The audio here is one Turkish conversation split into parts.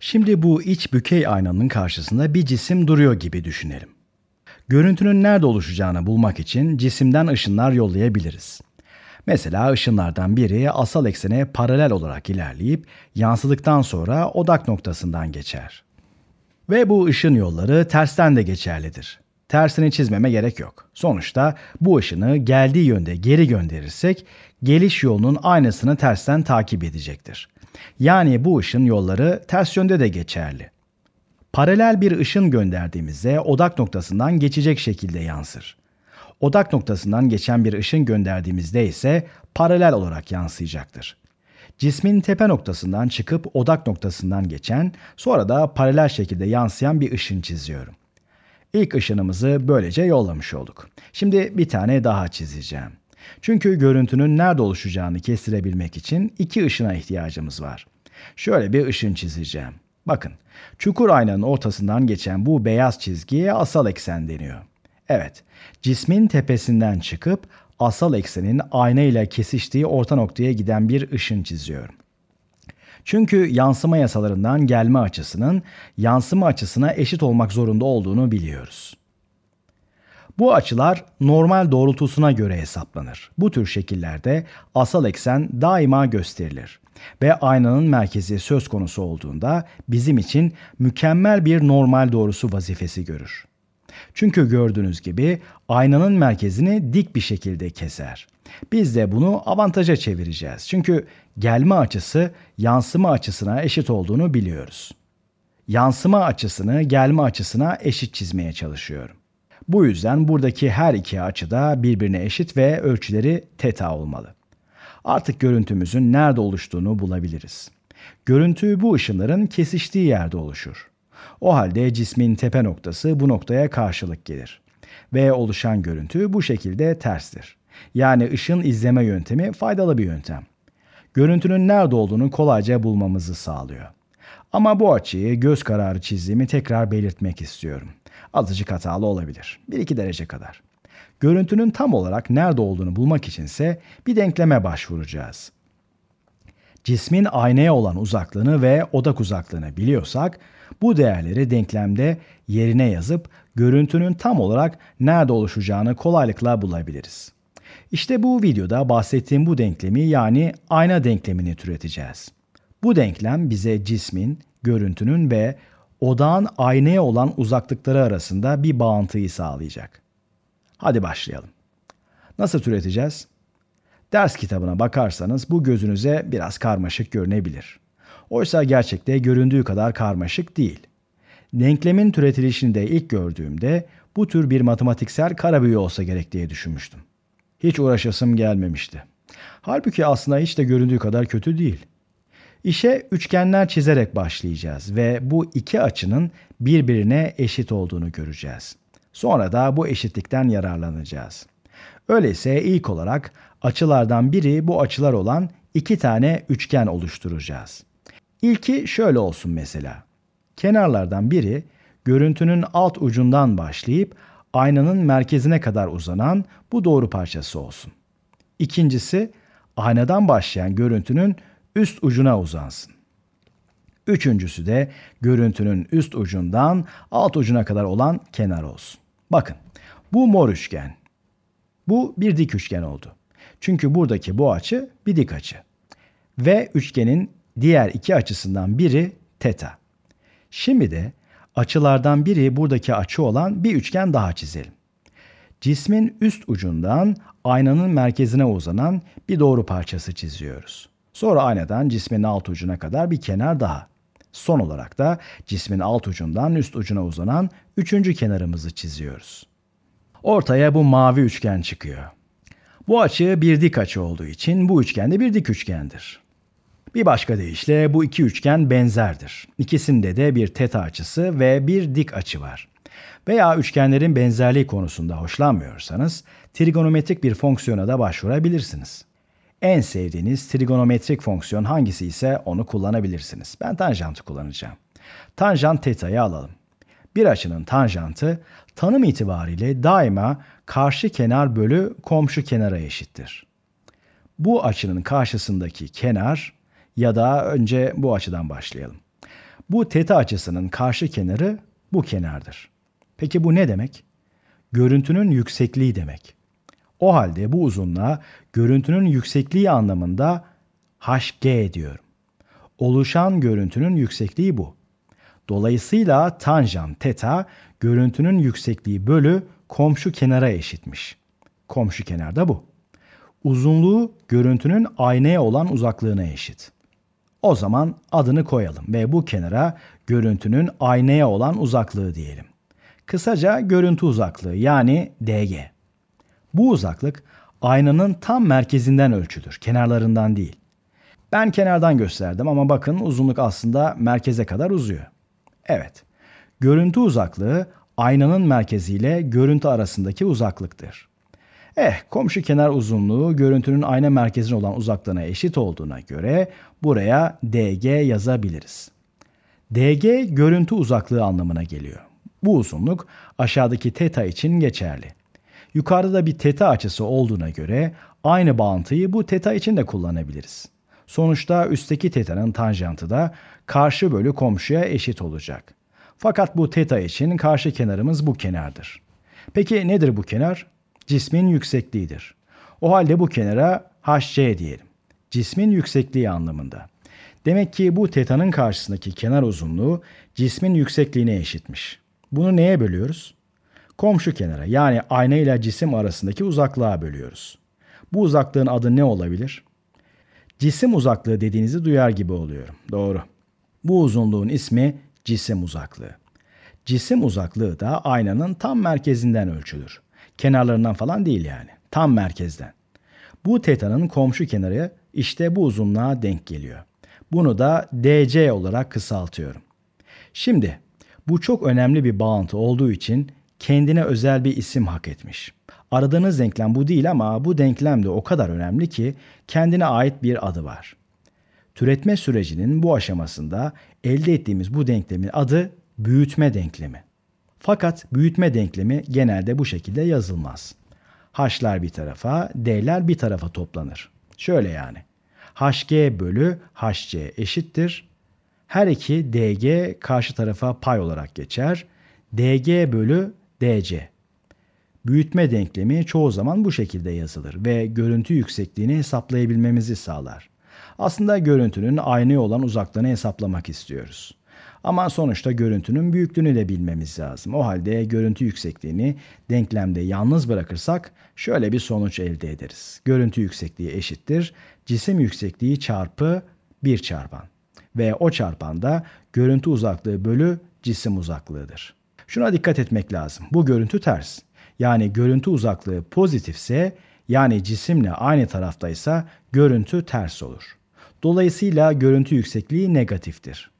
Şimdi bu iç bükey aynanın karşısında bir cisim duruyor gibi düşünelim. Görüntünün nerede oluşacağını bulmak için cisimden ışınlar yollayabiliriz. Mesela ışınlardan biri asal eksene paralel olarak ilerleyip yansıdıktan sonra odak noktasından geçer. Ve bu ışın yolları tersten de geçerlidir. Tersini çizmeme gerek yok. Sonuçta bu ışını geldiği yönde geri gönderirsek geliş yolunun aynısını tersten takip edecektir. Yani bu ışın yolları ters yönde de geçerli. Paralel bir ışın gönderdiğimizde odak noktasından geçecek şekilde yansır. Odak noktasından geçen bir ışın gönderdiğimizde ise paralel olarak yansıyacaktır. Cismin tepe noktasından çıkıp odak noktasından geçen, sonra da paralel şekilde yansıyan bir ışın çiziyorum. İlk ışınımızı böylece yollamış olduk. Şimdi bir tane daha çizeceğim. Çünkü görüntünün nerede oluşacağını kestirebilmek için iki ışına ihtiyacımız var. Şöyle bir ışın çizeceğim. Bakın, çukur aynanın ortasından geçen bu beyaz çizgiye asal eksen deniyor. Evet, cismin tepesinden çıkıp asal eksenin ayna ile kesiştiği orta noktaya giden bir ışın çiziyorum. Çünkü yansıma yasalarından gelme açısının yansıma açısına eşit olmak zorunda olduğunu biliyoruz. Bu açılar normal doğrultusuna göre hesaplanır. Bu tür şekillerde asal eksen daima gösterilir ve aynanın merkezi söz konusu olduğunda bizim için mükemmel bir normal doğrusu vazifesi görür. Çünkü gördüğünüz gibi aynanın merkezini dik bir şekilde keser. Biz de bunu avantaja çevireceğiz. Çünkü gelme açısı yansıma açısına eşit olduğunu biliyoruz. Yansıma açısını gelme açısına eşit çizmeye çalışıyorum. Bu yüzden buradaki her iki açı da birbirine eşit ve ölçüleri teta olmalı. Artık görüntümüzün nerede oluştuğunu bulabiliriz. Görüntü bu ışınların kesiştiği yerde oluşur. O halde cismin tepe noktası bu noktaya karşılık gelir. Ve oluşan görüntü bu şekilde terstir. Yani ışın izleme yöntemi faydalı bir yöntem. Görüntünün nerede olduğunu kolayca bulmamızı sağlıyor. Ama bu açıyı göz kararı çizdiğimi tekrar belirtmek istiyorum. Azıcık hatalı olabilir. 1-2 derece kadar. Görüntünün tam olarak nerede olduğunu bulmak içinse bir denkleme başvuracağız. Cismin aynaya olan uzaklığını ve odak uzaklığını biliyorsak bu değerleri denklemde yerine yazıp görüntünün tam olarak nerede oluşacağını kolaylıkla bulabiliriz. İşte bu videoda bahsettiğim bu denklemi yani ayna denklemini türeteceğiz. Bu denklem bize cismin, görüntünün ve odağın aynaya olan uzaklıkları arasında bir bağıntıyı sağlayacak. Hadi başlayalım. Nasıl türeteceğiz? Ders kitabına bakarsanız bu gözünüze biraz karmaşık görünebilir. Oysa gerçekte göründüğü kadar karmaşık değil. Denklemin türetilişini de ilk gördüğümde bu tür bir matematiksel karabüyü olsa gerek diye düşünmüştüm. Hiç uğraşasım gelmemişti. Halbuki aslında hiç de göründüğü kadar kötü değil.'' İşe üçgenler çizerek başlayacağız ve bu iki açının birbirine eşit olduğunu göreceğiz. Sonra da bu eşitlikten yararlanacağız. Öyleyse ilk olarak açılardan biri bu açılar olan iki tane üçgen oluşturacağız. İlki şöyle olsun mesela. Kenarlardan biri görüntünün alt ucundan başlayıp aynanın merkezine kadar uzanan bu doğru parçası olsun. İkincisi aynadan başlayan görüntünün üst ucuna uzansın. Üçüncüsü de görüntünün üst ucundan alt ucuna kadar olan kenar olsun. Bakın bu mor üçgen. Bu bir dik üçgen oldu. Çünkü buradaki bu açı bir dik açı. Ve üçgenin diğer iki açısından biri teta. Şimdi de açılardan biri buradaki açı olan bir üçgen daha çizelim. Cismin üst ucundan aynanın merkezine uzanan bir doğru parçası çiziyoruz. Sonra aynadan cismin alt ucuna kadar bir kenar daha. Son olarak da cismin alt ucundan üst ucuna uzanan üçüncü kenarımızı çiziyoruz. Ortaya bu mavi üçgen çıkıyor. Bu açı bir dik açı olduğu için bu üçgen de bir dik üçgendir. Bir başka deyişle bu iki üçgen benzerdir. İkisinde de bir teta açısı ve bir dik açı var. Veya üçgenlerin benzerliği konusunda hoşlanmıyorsanız trigonometrik bir fonksiyona da başvurabilirsiniz. En sevdiğiniz trigonometrik fonksiyon hangisi ise onu kullanabilirsiniz. Ben tanjantı kullanacağım. Tanjant teta'yı alalım. Bir açının tanjantı tanım itibariyle daima karşı kenar bölü komşu kenara eşittir. Bu açının karşısındaki kenar ya da önce bu açıdan başlayalım. Bu teta açısının karşı kenarı bu kenardır. Peki bu ne demek? Görüntünün yüksekliği demek. O halde bu uzunluğa görüntünün yüksekliği anlamında HG diyorum. Oluşan görüntünün yüksekliği bu. Dolayısıyla tanjant teta görüntünün yüksekliği bölü komşu kenara eşitmiş. Komşu kenar da bu. Uzunluğu görüntünün aynaya olan uzaklığına eşit. O zaman adını koyalım ve bu kenara görüntünün aynaya olan uzaklığı diyelim. Kısaca görüntü uzaklığı yani DG. Bu uzaklık aynanın tam merkezinden ölçülür, kenarlarından değil. Ben kenardan gösterdim ama bakın uzunluk aslında merkeze kadar uzuyor. Evet, görüntü uzaklığı aynanın merkeziyle görüntü arasındaki uzaklıktır. Eh, komşu kenar uzunluğu görüntünün ayna merkezine olan uzaklığına eşit olduğuna göre buraya DG yazabiliriz. DG görüntü uzaklığı anlamına geliyor. Bu uzunluk aşağıdaki teta için geçerli. Yukarıda bir teta açısı olduğuna göre aynı bağıntıyı bu teta için de kullanabiliriz. Sonuçta üstteki tetanın tanjantı da karşı bölü komşuya eşit olacak. Fakat bu teta için karşı kenarımız bu kenardır. Peki nedir bu kenar? Cismin yüksekliğidir. O halde bu kenara hc diyelim. Cismin yüksekliği anlamında. Demek ki bu tetanın karşısındaki kenar uzunluğu cismin yüksekliğine eşitmiş. Bunu neye bölüyoruz? komşu kenara yani ayna ile cisim arasındaki uzaklığa bölüyoruz. Bu uzaklığın adı ne olabilir? Cisim uzaklığı dediğinizi duyar gibi oluyorum. Doğru. Bu uzunluğun ismi cisim uzaklığı. Cisim uzaklığı da aynanın tam merkezinden ölçülür. Kenarlarından falan değil yani. Tam merkezden. Bu tetanın komşu kenarı işte bu uzunluğa denk geliyor. Bunu da DC olarak kısaltıyorum. Şimdi bu çok önemli bir bağıntı olduğu için kendine özel bir isim hak etmiş. Aradığınız denklem bu değil ama bu denklem de o kadar önemli ki kendine ait bir adı var. Türetme sürecinin bu aşamasında elde ettiğimiz bu denklemin adı büyütme denklemi. Fakat büyütme denklemi genelde bu şekilde yazılmaz. H'lar bir tarafa, D'ler bir tarafa toplanır. Şöyle yani. HG bölü HC eşittir. Her iki DG karşı tarafa pay olarak geçer. DG bölü DC. Büyütme denklemi çoğu zaman bu şekilde yazılır ve görüntü yüksekliğini hesaplayabilmemizi sağlar. Aslında görüntünün aynaya olan uzaklığını hesaplamak istiyoruz. Ama sonuçta görüntünün büyüklüğünü de bilmemiz lazım. O halde görüntü yüksekliğini denklemde yalnız bırakırsak şöyle bir sonuç elde ederiz. Görüntü yüksekliği eşittir cisim yüksekliği çarpı bir çarpan ve o çarpan da görüntü uzaklığı bölü cisim uzaklığıdır. Şuna dikkat etmek lazım. Bu görüntü ters. Yani görüntü uzaklığı pozitifse yani cisimle aynı taraftaysa görüntü ters olur. Dolayısıyla görüntü yüksekliği negatiftir.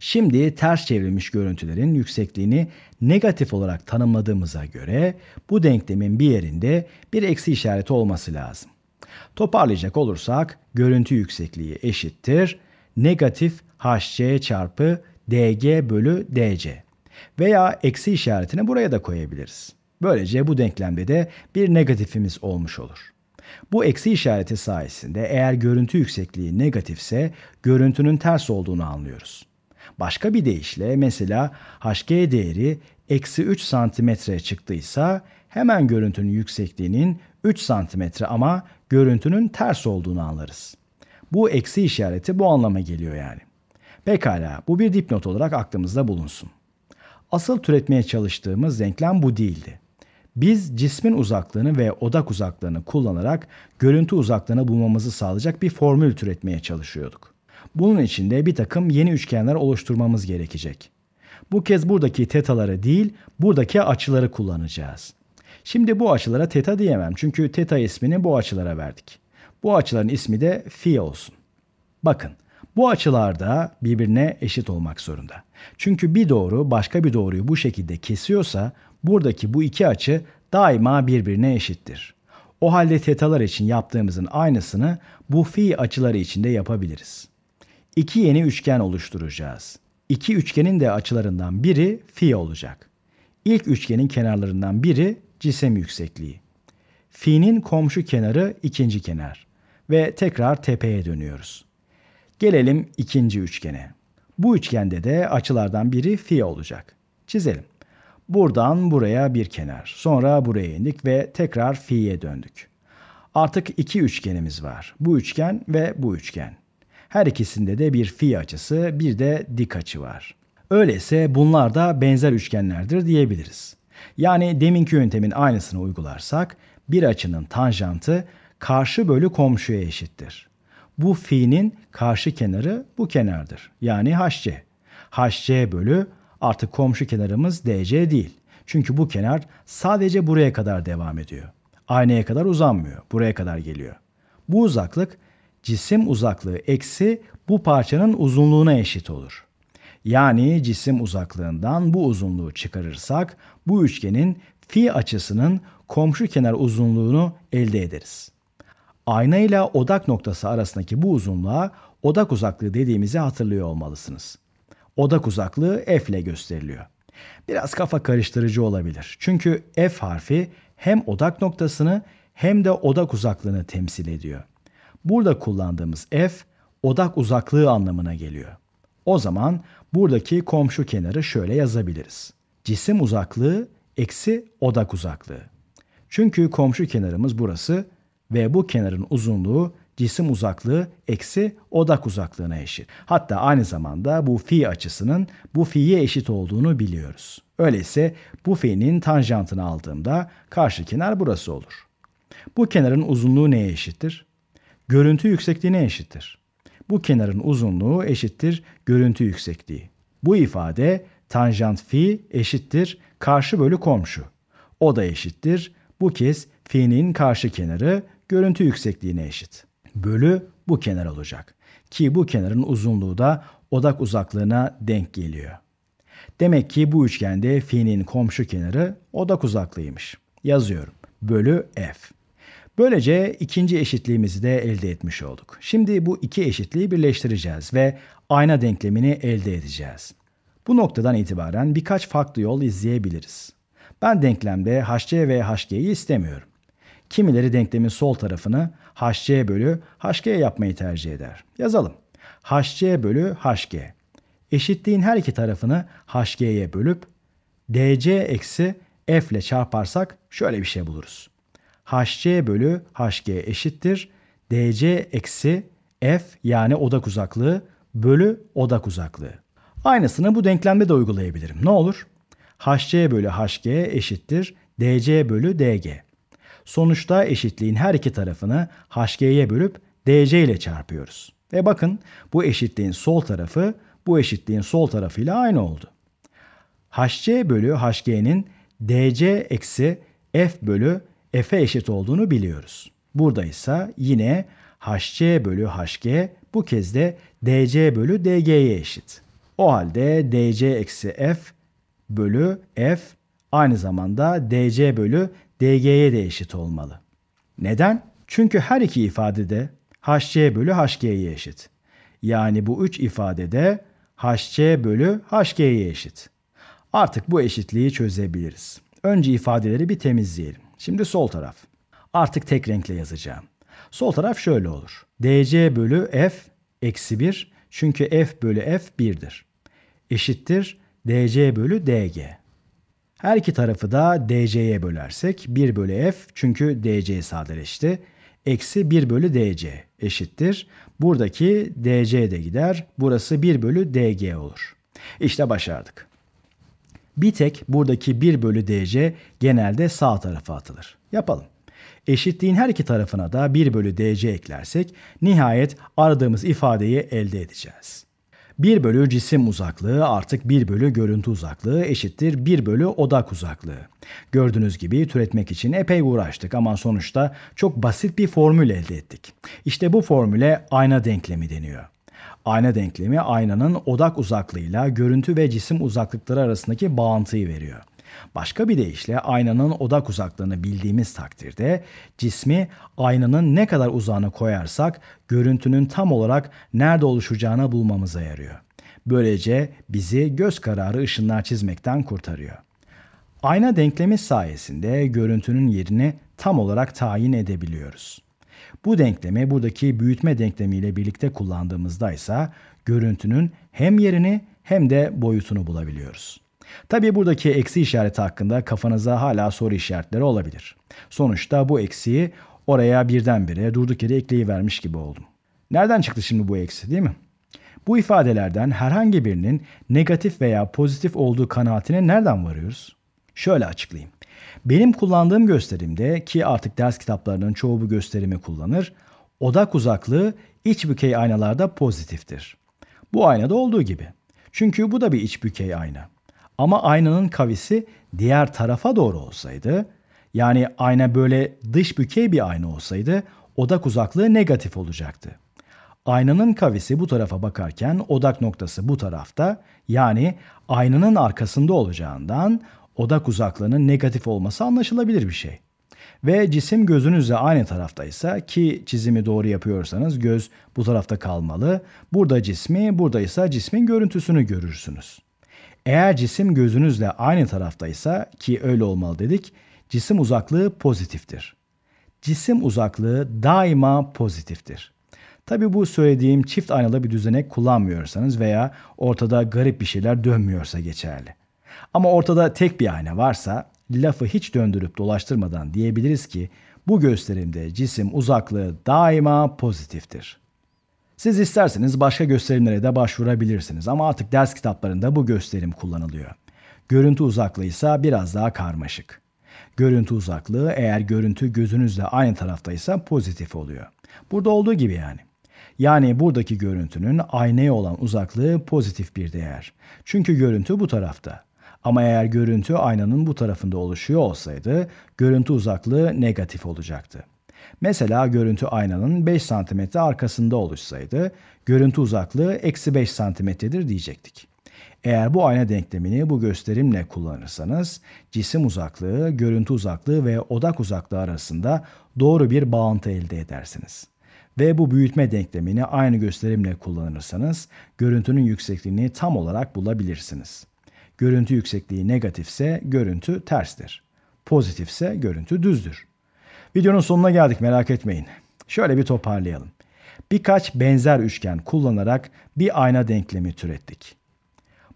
Şimdi ters çevrilmiş görüntülerin yüksekliğini negatif olarak tanımladığımıza göre bu denklemin bir yerinde bir eksi işareti olması lazım. Toparlayacak olursak görüntü yüksekliği eşittir negatif hc çarpı dg bölü dc veya eksi işaretini buraya da koyabiliriz. Böylece bu denklemde de bir negatifimiz olmuş olur. Bu eksi işareti sayesinde eğer görüntü yüksekliği negatifse görüntünün ters olduğunu anlıyoruz. Başka bir deyişle mesela HG değeri eksi 3 santimetre çıktıysa hemen görüntünün yüksekliğinin 3 santimetre ama görüntünün ters olduğunu anlarız. Bu eksi işareti bu anlama geliyor yani. Pekala bu bir dipnot olarak aklımızda bulunsun. Asıl türetmeye çalıştığımız denklem bu değildi. Biz cismin uzaklığını ve odak uzaklığını kullanarak görüntü uzaklığını bulmamızı sağlayacak bir formül türetmeye çalışıyorduk. Bunun için de bir takım yeni üçgenler oluşturmamız gerekecek. Bu kez buradaki tetaları değil, buradaki açıları kullanacağız. Şimdi bu açılara teta diyemem çünkü teta ismini bu açılara verdik. Bu açıların ismi de phi olsun. Bakın, bu açılarda birbirine eşit olmak zorunda. Çünkü bir doğru başka bir doğruyu bu şekilde kesiyorsa buradaki bu iki açı daima birbirine eşittir. O halde tetalar için yaptığımızın aynısını bu fi açıları için de yapabiliriz. İki yeni üçgen oluşturacağız. İki üçgenin de açılarından biri fi olacak. İlk üçgenin kenarlarından biri cisim yüksekliği. Fi'nin komşu kenarı ikinci kenar ve tekrar tepeye dönüyoruz. Gelelim ikinci üçgene. Bu üçgende de açılardan biri phi olacak. Çizelim. Buradan buraya bir kenar. Sonra buraya indik ve tekrar phi'ye döndük. Artık iki üçgenimiz var. Bu üçgen ve bu üçgen. Her ikisinde de bir phi açısı, bir de dik açı var. Öyleyse bunlar da benzer üçgenlerdir diyebiliriz. Yani deminki yöntemin aynısını uygularsak bir açının tanjantı karşı bölü komşuya eşittir. Bu fi'nin karşı kenarı bu kenardır. Yani hc. hc bölü artık komşu kenarımız dc değil. Çünkü bu kenar sadece buraya kadar devam ediyor. Aynaya kadar uzanmıyor. Buraya kadar geliyor. Bu uzaklık cisim uzaklığı eksi bu parçanın uzunluğuna eşit olur. Yani cisim uzaklığından bu uzunluğu çıkarırsak bu üçgenin fi açısının komşu kenar uzunluğunu elde ederiz. Ayna ile odak noktası arasındaki bu uzunluğa odak uzaklığı dediğimizi hatırlıyor olmalısınız. Odak uzaklığı f ile gösteriliyor. Biraz kafa karıştırıcı olabilir. Çünkü f harfi hem odak noktasını hem de odak uzaklığını temsil ediyor. Burada kullandığımız f odak uzaklığı anlamına geliyor. O zaman buradaki komşu kenarı şöyle yazabiliriz. Cisim uzaklığı eksi odak uzaklığı. Çünkü komşu kenarımız burası ve bu kenarın uzunluğu cisim uzaklığı eksi odak uzaklığına eşit. Hatta aynı zamanda bu fi açısının bu fi'ye eşit olduğunu biliyoruz. Öyleyse bu fi'nin tanjantını aldığımda karşı kenar burası olur. Bu kenarın uzunluğu neye eşittir? Görüntü yüksekliğine eşittir. Bu kenarın uzunluğu eşittir görüntü yüksekliği. Bu ifade tanjant fi eşittir karşı bölü komşu. O da eşittir bu kez fi'nin karşı kenarı görüntü yüksekliğine eşit. Bölü bu kenar olacak. Ki bu kenarın uzunluğu da odak uzaklığına denk geliyor. Demek ki bu üçgende f'nin komşu kenarı odak uzaklığıymış. Yazıyorum. Bölü f. Böylece ikinci eşitliğimizi de elde etmiş olduk. Şimdi bu iki eşitliği birleştireceğiz ve ayna denklemini elde edeceğiz. Bu noktadan itibaren birkaç farklı yol izleyebiliriz. Ben denklemde hc ve hg'yi istemiyorum. Kimileri denklemin sol tarafını hc bölü hg yapmayı tercih eder. Yazalım. hc bölü hg. Eşitliğin her iki tarafını hg'ye bölüp dc eksi f ile çarparsak şöyle bir şey buluruz. hc bölü hg eşittir dc eksi f yani odak uzaklığı bölü odak uzaklığı. Aynısını bu denklemde de uygulayabilirim. Ne olur? hc bölü hg eşittir dc bölü dg. Sonuçta eşitliğin her iki tarafını HG'ye bölüp DC ile çarpıyoruz. Ve bakın bu eşitliğin sol tarafı bu eşitliğin sol tarafıyla aynı oldu. HC bölü HG'nin DC eksi F bölü F'e eşit olduğunu biliyoruz. Burada ise yine HC bölü HG bu kez de DC bölü DG'ye eşit. O halde DC eksi F bölü F aynı zamanda DC bölü DG'ye de eşit olmalı. Neden? Çünkü her iki ifadede HC bölü HG'ye eşit. Yani bu üç ifadede HC bölü HG'ye eşit. Artık bu eşitliği çözebiliriz. Önce ifadeleri bir temizleyelim. Şimdi sol taraf. Artık tek renkle yazacağım. Sol taraf şöyle olur. DC bölü F eksi 1 çünkü F bölü F 1'dir. Eşittir DC bölü DG. Her iki tarafı da DC'ye bölersek 1 bölü F çünkü DC sadeleşti. Eksi 1 bölü DC eşittir. Buradaki DC de gider. Burası 1 bölü DG olur. İşte başardık. Bir tek buradaki 1 bölü DC genelde sağ tarafa atılır. Yapalım. Eşitliğin her iki tarafına da 1 bölü DC eklersek nihayet aradığımız ifadeyi elde edeceğiz. 1 bölü cisim uzaklığı artık 1 bölü görüntü uzaklığı eşittir 1 bölü odak uzaklığı. Gördüğünüz gibi türetmek için epey uğraştık ama sonuçta çok basit bir formül elde ettik. İşte bu formüle ayna denklemi deniyor. Ayna denklemi aynanın odak uzaklığıyla görüntü ve cisim uzaklıkları arasındaki bağıntıyı veriyor. Başka bir deyişle aynanın odak uzaklığını bildiğimiz takdirde cismi aynanın ne kadar uzağına koyarsak görüntünün tam olarak nerede oluşacağını bulmamıza yarıyor. Böylece bizi göz kararı ışınlar çizmekten kurtarıyor. Ayna denklemi sayesinde görüntünün yerini tam olarak tayin edebiliyoruz. Bu denklemi buradaki büyütme denklemiyle birlikte kullandığımızda ise görüntünün hem yerini hem de boyutunu bulabiliyoruz. Tabi buradaki eksi işareti hakkında kafanıza hala soru işaretleri olabilir. Sonuçta bu eksiyi oraya birdenbire durduk yere ekleyivermiş gibi oldum. Nereden çıktı şimdi bu eksi değil mi? Bu ifadelerden herhangi birinin negatif veya pozitif olduğu kanaatine nereden varıyoruz? Şöyle açıklayayım. Benim kullandığım gösterimde ki artık ders kitaplarının çoğu bu gösterimi kullanır, odak uzaklığı iç bükey aynalarda pozitiftir. Bu aynada olduğu gibi. Çünkü bu da bir iç bükey ayna. Ama aynanın kavisi diğer tarafa doğru olsaydı, yani ayna böyle dış bükey bir ayna olsaydı odak uzaklığı negatif olacaktı. Aynanın kavisi bu tarafa bakarken odak noktası bu tarafta yani aynanın arkasında olacağından odak uzaklığının negatif olması anlaşılabilir bir şey. Ve cisim gözünüzle aynı taraftaysa ki çizimi doğru yapıyorsanız göz bu tarafta kalmalı. Burada cismi, burada ise cismin görüntüsünü görürsünüz. Eğer cisim gözünüzle aynı taraftaysa ki öyle olmalı dedik, cisim uzaklığı pozitiftir. Cisim uzaklığı daima pozitiftir. Tabi bu söylediğim çift aynalı bir düzenek kullanmıyorsanız veya ortada garip bir şeyler dönmüyorsa geçerli. Ama ortada tek bir ayna varsa lafı hiç döndürüp dolaştırmadan diyebiliriz ki bu gösterimde cisim uzaklığı daima pozitiftir. Siz isterseniz başka gösterimlere de başvurabilirsiniz ama artık ders kitaplarında bu gösterim kullanılıyor. Görüntü uzaklığı ise biraz daha karmaşık. Görüntü uzaklığı eğer görüntü gözünüzle aynı taraftaysa pozitif oluyor. Burada olduğu gibi yani. Yani buradaki görüntünün aynaya olan uzaklığı pozitif bir değer. Çünkü görüntü bu tarafta. Ama eğer görüntü aynanın bu tarafında oluşuyor olsaydı görüntü uzaklığı negatif olacaktı. Mesela görüntü aynanın 5 cm arkasında oluşsaydı görüntü uzaklığı eksi 5 cm'dir diyecektik. Eğer bu ayna denklemini bu gösterimle kullanırsanız cisim uzaklığı, görüntü uzaklığı ve odak uzaklığı arasında doğru bir bağıntı elde edersiniz. Ve bu büyütme denklemini aynı gösterimle kullanırsanız görüntünün yüksekliğini tam olarak bulabilirsiniz. Görüntü yüksekliği negatifse görüntü terstir. Pozitifse görüntü düzdür. Videonun sonuna geldik merak etmeyin. Şöyle bir toparlayalım. Birkaç benzer üçgen kullanarak bir ayna denklemi türettik.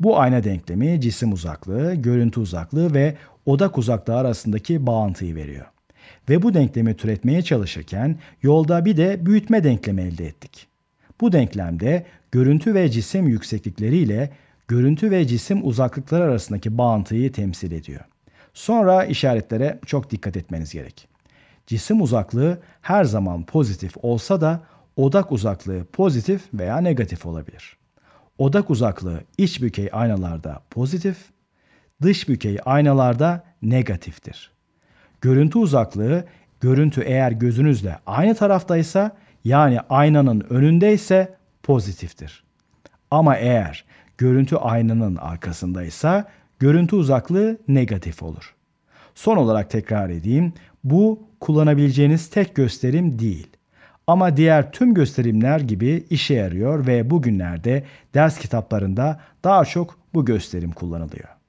Bu ayna denklemi cisim uzaklığı, görüntü uzaklığı ve odak uzaklığı arasındaki bağıntıyı veriyor. Ve bu denklemi türetmeye çalışırken yolda bir de büyütme denklemi elde ettik. Bu denklemde görüntü ve cisim yükseklikleri ile görüntü ve cisim uzaklıkları arasındaki bağıntıyı temsil ediyor. Sonra işaretlere çok dikkat etmeniz gerek. Cisim uzaklığı her zaman pozitif olsa da odak uzaklığı pozitif veya negatif olabilir. Odak uzaklığı iç bükey aynalarda pozitif, dış bükey aynalarda negatiftir. Görüntü uzaklığı görüntü eğer gözünüzle aynı taraftaysa yani aynanın önündeyse pozitiftir. Ama eğer görüntü aynanın arkasındaysa görüntü uzaklığı negatif olur. Son olarak tekrar edeyim. Bu kullanabileceğiniz tek gösterim değil. Ama diğer tüm gösterimler gibi işe yarıyor ve bugünlerde ders kitaplarında daha çok bu gösterim kullanılıyor.